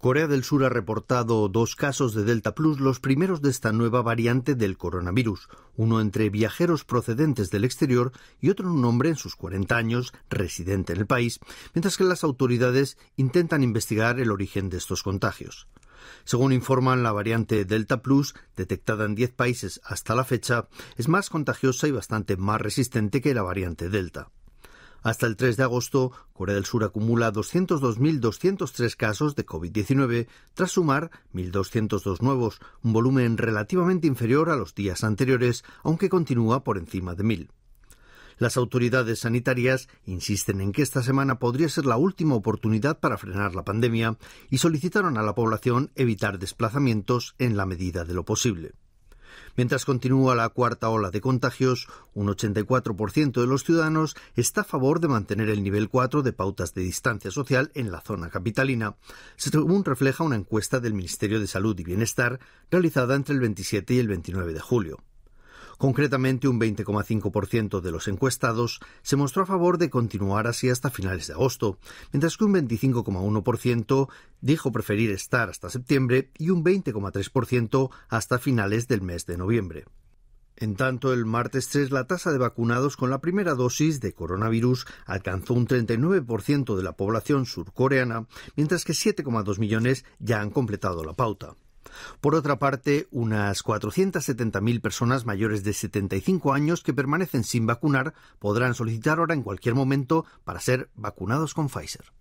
Corea del Sur ha reportado dos casos de Delta Plus, los primeros de esta nueva variante del coronavirus, uno entre viajeros procedentes del exterior y otro en un hombre en sus 40 años, residente en el país, mientras que las autoridades intentan investigar el origen de estos contagios. Según informan, la variante Delta Plus, detectada en 10 países hasta la fecha, es más contagiosa y bastante más resistente que la variante Delta. Hasta el 3 de agosto, Corea del Sur acumula 202.203 casos de COVID-19, tras sumar 1.202 nuevos, un volumen relativamente inferior a los días anteriores, aunque continúa por encima de 1.000. Las autoridades sanitarias insisten en que esta semana podría ser la última oportunidad para frenar la pandemia y solicitaron a la población evitar desplazamientos en la medida de lo posible. Mientras continúa la cuarta ola de contagios, un 84% de los ciudadanos está a favor de mantener el nivel 4 de pautas de distancia social en la zona capitalina, según refleja una encuesta del Ministerio de Salud y Bienestar realizada entre el 27 y el 29 de julio. Concretamente, un 20,5% de los encuestados se mostró a favor de continuar así hasta finales de agosto, mientras que un 25,1% dijo preferir estar hasta septiembre y un 20,3% hasta finales del mes de noviembre. En tanto, el martes 3 la tasa de vacunados con la primera dosis de coronavirus alcanzó un 39% de la población surcoreana, mientras que 7,2 millones ya han completado la pauta. Por otra parte, unas 470.000 personas mayores de 75 años que permanecen sin vacunar podrán solicitar ahora en cualquier momento para ser vacunados con Pfizer.